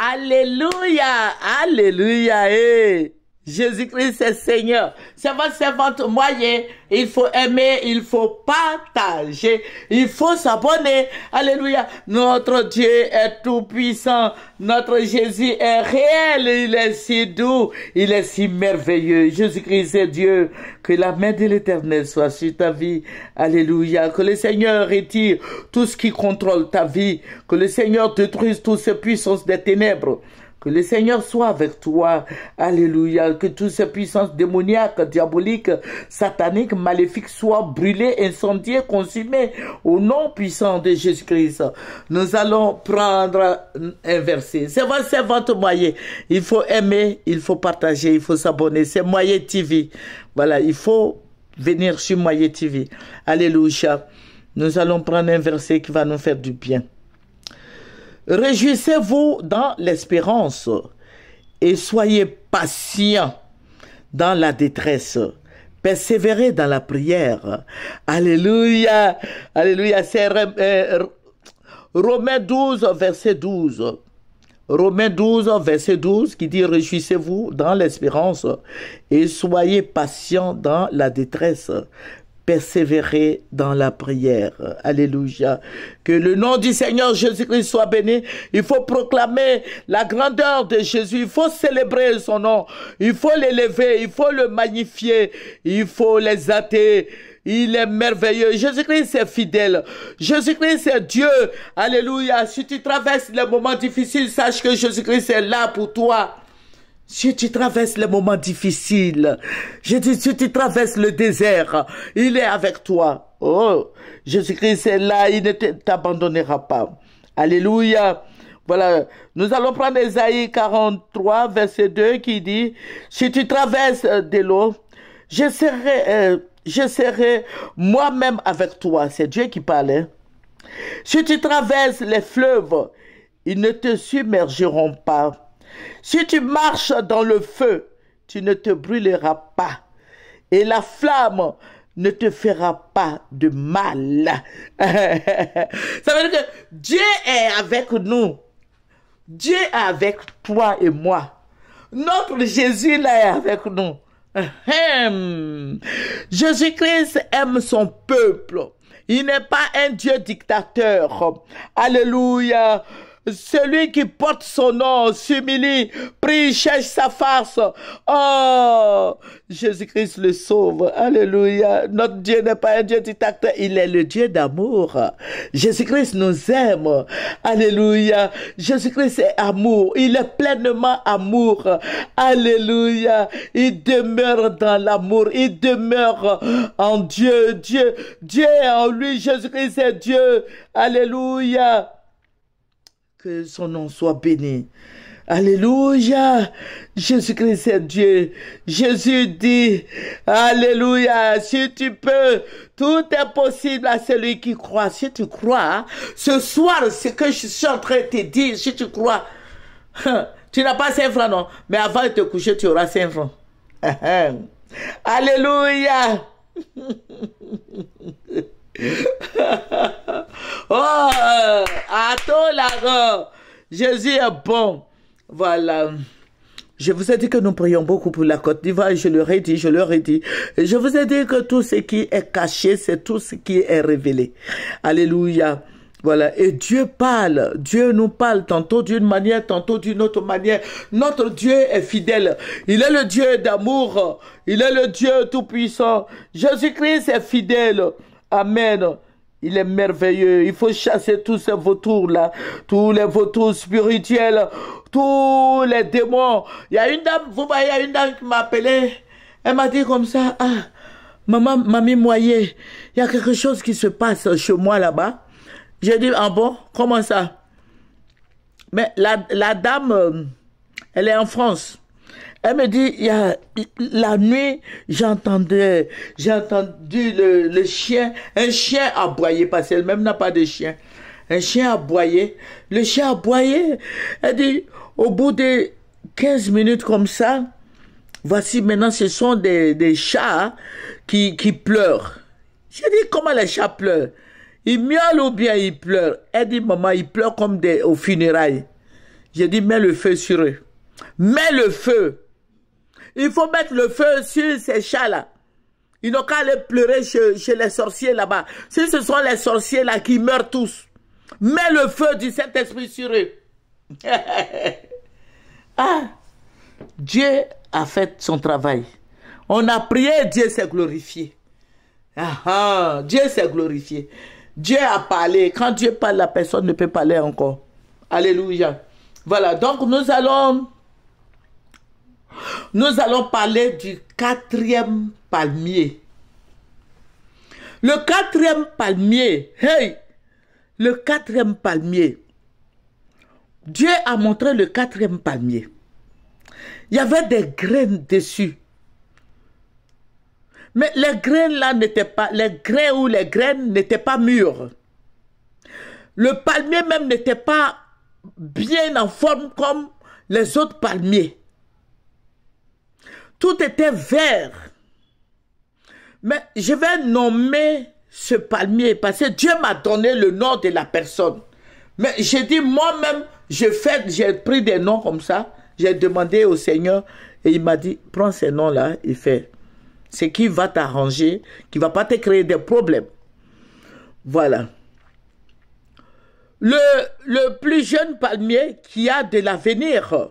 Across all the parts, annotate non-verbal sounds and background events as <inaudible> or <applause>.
Hallelujah! Hallelujah! Hey! Jésus-Christ est Seigneur. C'est votre servante moyen. Il faut aimer, il faut partager, il faut s'abonner. Alléluia. Notre Dieu est tout-puissant. Notre Jésus est réel. Il est si doux. Il est si merveilleux. Jésus-Christ est Dieu. Que la main de l'éternel soit sur ta vie. Alléluia. Que le Seigneur retire tout ce qui contrôle ta vie. Que le Seigneur détruise toutes ces puissances des ténèbres que le Seigneur soit avec toi. Alléluia. Que toutes ces puissances démoniaques, diaboliques, sataniques, maléfiques soient brûlées, incendiées, consumées au nom puissant de Jésus-Christ. Nous allons prendre un verset. C'est votre, moyen. Il faut aimer, il faut partager, il faut s'abonner. C'est Moyen TV. Voilà, il faut venir sur Moyen TV. Alléluia. Nous allons prendre un verset qui va nous faire du bien. Réjouissez-vous dans l'espérance et soyez patients dans la détresse. Persévérez dans la prière. Alléluia. Alléluia. Euh, Romains 12, verset 12. Romains 12, verset 12, qui dit Réjouissez-vous dans l'espérance et soyez patients dans la détresse persévérer dans la prière. Alléluia. Que le nom du Seigneur Jésus-Christ soit béni. Il faut proclamer la grandeur de Jésus. Il faut célébrer son nom. Il faut l'élever. Il faut le magnifier. Il faut l'exalter. Il est merveilleux. Jésus-Christ est fidèle. Jésus-Christ est Dieu. Alléluia. Si tu traverses les moments difficiles, sache que Jésus-Christ est là pour toi. Si tu traverses les moments difficiles, je dis, si tu traverses le désert, il est avec toi. Oh, Jésus-Christ est là, il ne t'abandonnera pas. Alléluia. Voilà, nous allons prendre Esaïe 43, verset 2 qui dit, si tu traverses euh, de l'eau, je serai, euh, serai moi-même avec toi. C'est Dieu qui parle. Hein. Si tu traverses les fleuves, ils ne te submergeront pas si tu marches dans le feu, tu ne te brûleras pas, et la flamme ne te fera pas de mal. <laughs> Ça veut dire que Dieu est avec nous. Dieu est avec toi et moi. Notre Jésus est avec nous. Jésus-Christ aime son peuple. Il n'est pas un Dieu dictateur. Alléluia. Celui qui porte son nom s'humilie, prie, cherche sa face. Oh, Jésus-Christ le sauve. Alléluia. Notre Dieu n'est pas un Dieu tact il est le Dieu d'amour. Jésus-Christ nous aime. Alléluia. Jésus-Christ est amour. Il est pleinement amour. Alléluia. Il demeure dans l'amour. Il demeure en Dieu. Dieu, Dieu en lui. Jésus-Christ est Dieu. Alléluia. Que son nom soit béni. Alléluia. Jésus-Christ est Dieu. Jésus dit, Alléluia, si tu peux, tout est possible à celui qui croit. Si tu crois, ce soir, ce que je suis en train de te dire, si tu crois, hein, tu n'as pas 5 francs, non. Mais avant de te coucher, tu auras 5 francs. <laughs> Alléluia. <laughs> oh, euh, attends, Lara. Jésus est bon. Voilà. Je vous ai dit que nous prions beaucoup pour la Côte d'Ivoire. Je ai dit je le dit Je vous ai dit que tout ce qui est caché, c'est tout ce qui est révélé. Alléluia. Voilà. Et Dieu parle. Dieu nous parle tantôt d'une manière, tantôt d'une autre manière. Notre Dieu est fidèle. Il est le Dieu d'amour. Il est le Dieu tout-puissant. Jésus-Christ est fidèle. Amen. Il est merveilleux. Il faut chasser tous ces vautours-là, tous les vautours spirituels, tous les démons. Il y a une dame, vous voyez, il y a une dame qui m'a appelé. Elle m'a dit comme ça, ah, maman, mamie Moyer, il y a quelque chose qui se passe chez moi là-bas. J'ai dit, ah bon, comment ça? Mais la dame, euh, elle est en France. Elle me dit, il y a, la nuit, j'entendais, j'ai entendu le, chien, un chien aboyer, parce qu'elle-même n'a pas de chien. Un chien aboyer. Le chien aboyait. Elle dit, au bout de 15 minutes comme ça, voici maintenant, ce sont des, des chats qui, qui pleurent. J'ai dit, comment les chats pleurent? Ils miaulent ou bien ils pleurent? Elle dit, maman, ils pleurent comme des, aux funérailles. J'ai dit, mets le feu sur eux. Mets le feu. Il faut mettre le feu sur ces chats-là. Ils n'ont qu'à aller pleurer chez, les sorciers là-bas. Si ce sont les sorciers là qui meurent tous, mets le feu du Saint-Esprit sur eux. <laughs> ah, Dieu a fait son travail. On a prié, Dieu s'est glorifié. Ah, ah, Dieu s'est glorifié. Dieu a parlé. Quand Dieu parle, la personne ne peut parler encore. Alléluia. Voilà, donc nous allons nous allons parler du quatrième palmier. Le quatrième palmier, hey, le quatrième palmier. Dieu a montré le quatrième palmier. Il y avait des graines dessus. Mais les graines là n'étaient pas, les grains ou les graines n'étaient pas mûres. Le palmier même n'était pas bien en forme comme les autres palmiers. Tout était vert. Mais je vais nommer ce palmier parce que Dieu m'a donné le nom de la personne. Mais j'ai dit moi-même, j'ai pris des noms comme ça. J'ai demandé au Seigneur et il m'a dit, prends ces noms-là et fais. Ce qui va t'arranger, qui va pas te créer des problèmes. Voilà. Le, le plus jeune palmier qui a de l'avenir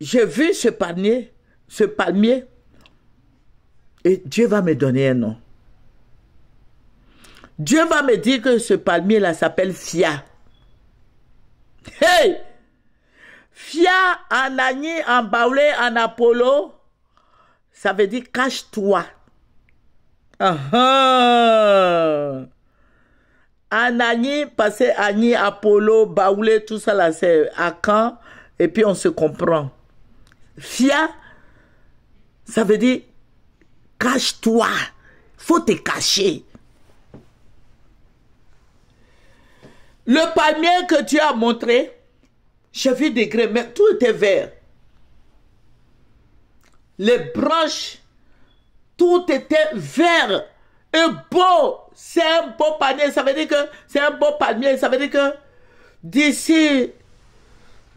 j'ai vu ce palmier, ce palmier, et Dieu va me donner un nom. Dieu va me dire que ce palmier-là s'appelle Fia. Hey! Fia en Agni, en en Apollo, ça veut dire cache-toi. Ah ah Anani, parce Apollo, Baoulé, tout ça là, c'est à quand, et puis on se comprend. Fia, ça veut dire cache-toi. Faut te cacher. Le palmier que tu as montré, j'ai vu des grès, mais tout était vert. Les branches, tout était vert et beau. C'est un beau palmier. Ça veut dire que c'est un beau palmier. Ça veut dire que d'ici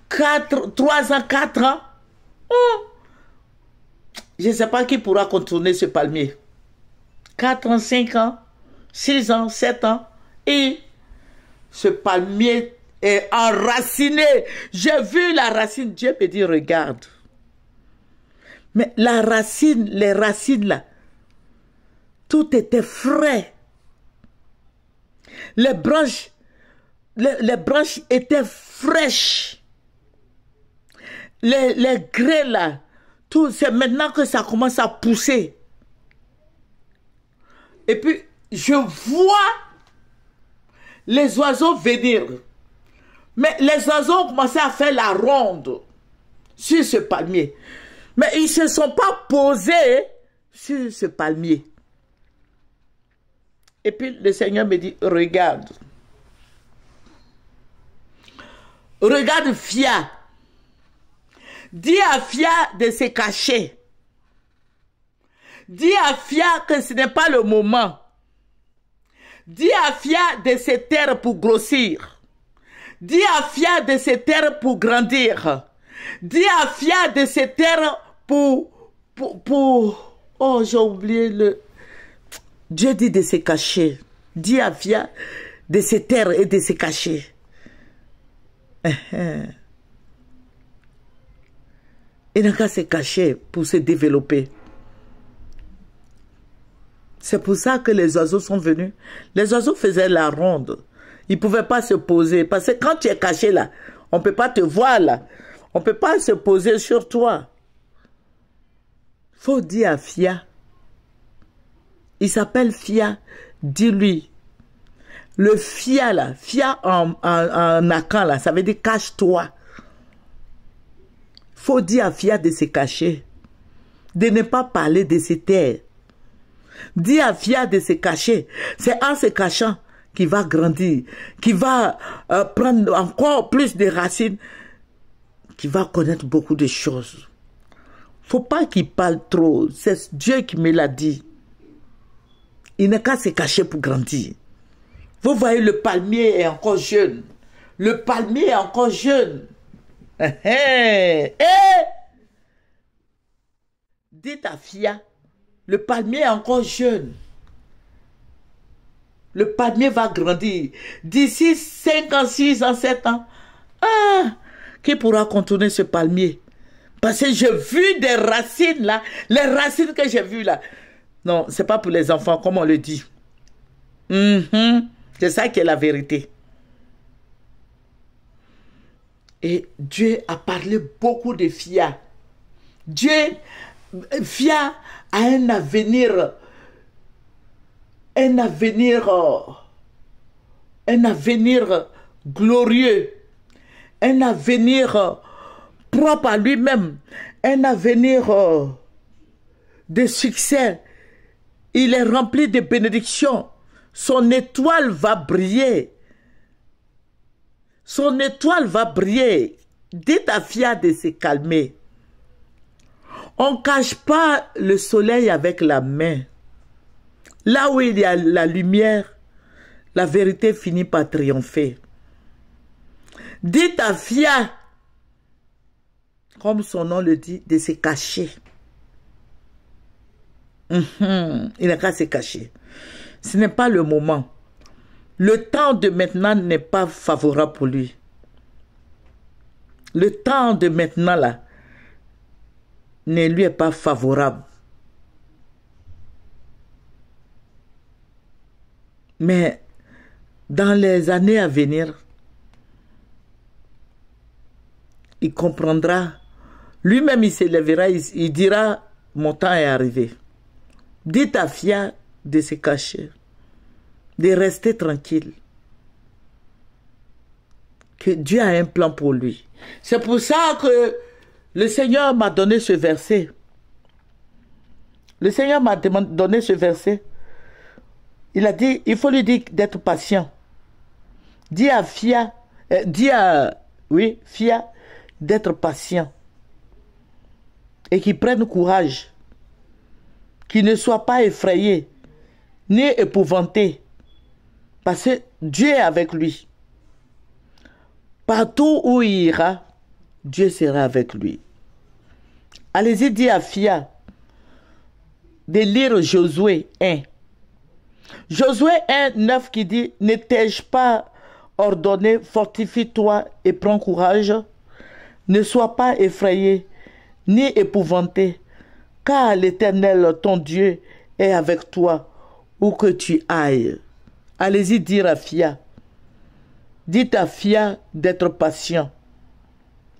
3 ans, 4 ans, je ne sais pas qui pourra contourner ce palmier. 4 ans, 5 ans, 6 ans, 7 ans. Et ce palmier est enraciné. J'ai vu la racine. Dieu me dit, regarde. Mais la racine, les racines là, tout était frais. Les branches, les branches étaient fraîches les, les grès là, c'est maintenant que ça commence à pousser. Et puis, je vois les oiseaux venir. Mais les oiseaux ont commencé à faire la ronde sur ce palmier. Mais ils ne se sont pas posés sur ce palmier. Et puis le Seigneur me dit, regarde. Regarde Fia. Dis à Fia de se cacher. Dis à Fia que ce n'est pas le moment. Dis à Fia de se taire pour grossir. Dis à Fia de se taire pour grandir. Dis à Fia de se taire pour, pour, pour... Oh, j'ai oublié le... Dieu dit de se cacher. Dis à Fia de se taire et de se cacher. Eh, eh. Il n'a qu'à se cacher pour se développer. C'est pour ça que les oiseaux sont venus. Les oiseaux faisaient la ronde. Ils ne pouvaient pas se poser. Parce que quand tu es caché là, on ne peut pas te voir là. On ne peut pas se poser sur toi. faut dire à Fia. Il s'appelle Fia. Dis-lui. Le Fia là, Fia en, en, là, ça veut dire cache-toi faut dire à Fia de se cacher, de ne pas parler de ses terres. Dis à Fia de se cacher. C'est en se cachant qu'il va grandir, qu'il va euh, prendre encore plus de racines, qu'il va connaître beaucoup de choses. Faut pas qu'il parle trop. C'est Dieu qui me l'a dit. Il n'est qu'à se cacher pour grandir. Vous voyez, le palmier est encore jeune. Le palmier est encore jeune hé, <laughs> Dis ta fille, le palmier est encore jeune. Le palmier va grandir. D'ici 5 ans, 6 ans, 7 ans. Ah Qui pourra contourner ce palmier Parce que j'ai vu des racines là. Les racines que j'ai vues là. Non, n'est pas pour les enfants, comme on le dit. Mhm. C'est ça qui est la vérité. Et Dieu a parlé beaucoup de Fia. Dieu, euh, Fia a un avenir, un avenir, euh, un avenir glorieux, un avenir euh, propre à lui-même, un avenir de succès. Il est rempli de bénédictions. Son étoile va briller. Son étoile va briller. Dites à Fia de se calmer. On ne cache pas le soleil avec la main. Là où il y a la lumière, la vérité finit par triompher. Dites à Fia, comme son nom le dit, de se cacher. Mhm. Il n'a qu'à se cacher. Ce n'est pas le moment. Le temps de maintenant n'est pas favorable pour lui. Le temps de maintenant, là, ne lui est pas favorable. Mais dans les années à venir, il comprendra. Lui-même, il s'élèvera, il, il dira, mon temps est arrivé. Dites à Fia de se cacher de rester tranquille. Que Dieu a un plan pour lui. C'est pour ça que le Seigneur m'a donné ce verset. Le Seigneur m'a donné ce verset. Il a dit, il faut lui dire d'être patient. Dis à Fia, euh, à, oui, Fia, d'être patient. Et qu'il prenne courage. Qu'il ne soit pas effrayé, ni épouvanté. Parce que Dieu est avec lui. Partout où il ira, Dieu sera avec lui. Allez-y dit à Fia de lire Josué 1. Josué 1, 9 qui dit, ne t'ai-je pas ordonné, fortifie-toi et prends courage. Ne sois pas effrayé, ni épouvanté, car l'Éternel, ton Dieu, est avec toi, où que tu ailles. Allez-y dire à Fia. Dites à Fia d'être patient,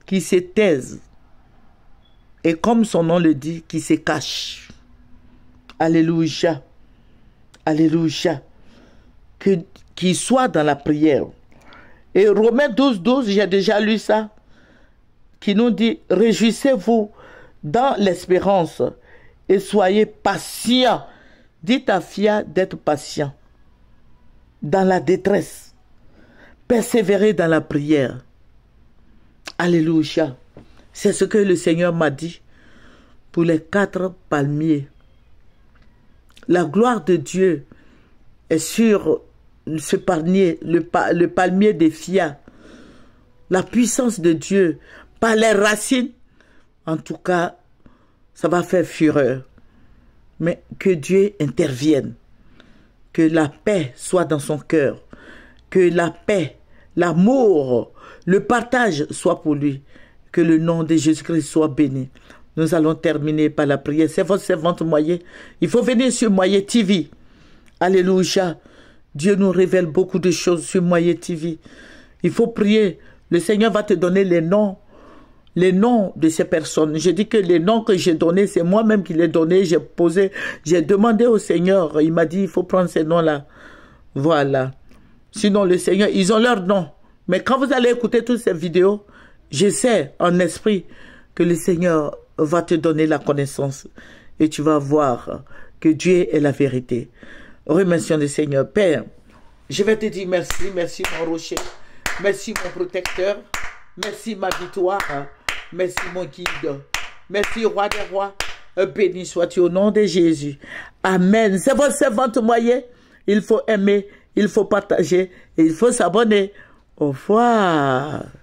qui se taise. Et comme son nom le dit, qui se cache. Alléluia. Alléluia. Que, qu'il soit dans la prière. Et Romains 12, 12, j'ai déjà lu ça, qui nous dit, réjouissez-vous dans l'espérance et soyez patient. Dites à Fia d'être patient dans la détresse. Persévérer dans la prière. Alléluia. C'est ce que le Seigneur m'a dit pour les quatre palmiers. La gloire de Dieu est sur ce palmier, le, palmier des Fia. La puissance de Dieu par les racines. En tout cas, ça va faire fureur. Mais que Dieu intervienne que la paix soit dans son cœur, que la paix, l'amour, le partage soit pour lui, que le nom de Jésus-Christ soit béni. Nous allons terminer par la prière. C'est votre servante Moyet, Il faut venir sur Moyet TV. Alléluia. Dieu nous révèle beaucoup de choses sur Moyet TV. Il faut prier. Le Seigneur va te donner les noms les noms de ces personnes. Je dis que les noms que j'ai donnés, c'est moi-même qui les ai donnés, J'ai posé, j'ai demandé au Seigneur. Il m'a dit, il faut prendre ces noms-là. Voilà. Sinon, le Seigneur, ils ont leurs noms. Mais quand vous allez écouter toutes ces vidéos, je sais en esprit que le Seigneur va te donner la connaissance et tu vas voir que Dieu est la vérité. Remercions le Seigneur. Père, je vais te dire merci, merci mon rocher, merci mon protecteur, merci ma victoire. Merci mon guide. Merci roi des rois. Béni sois-tu au nom de Jésus. Amen. C'est votre servante moyen. Il faut aimer, il faut partager il faut s'abonner. Au revoir.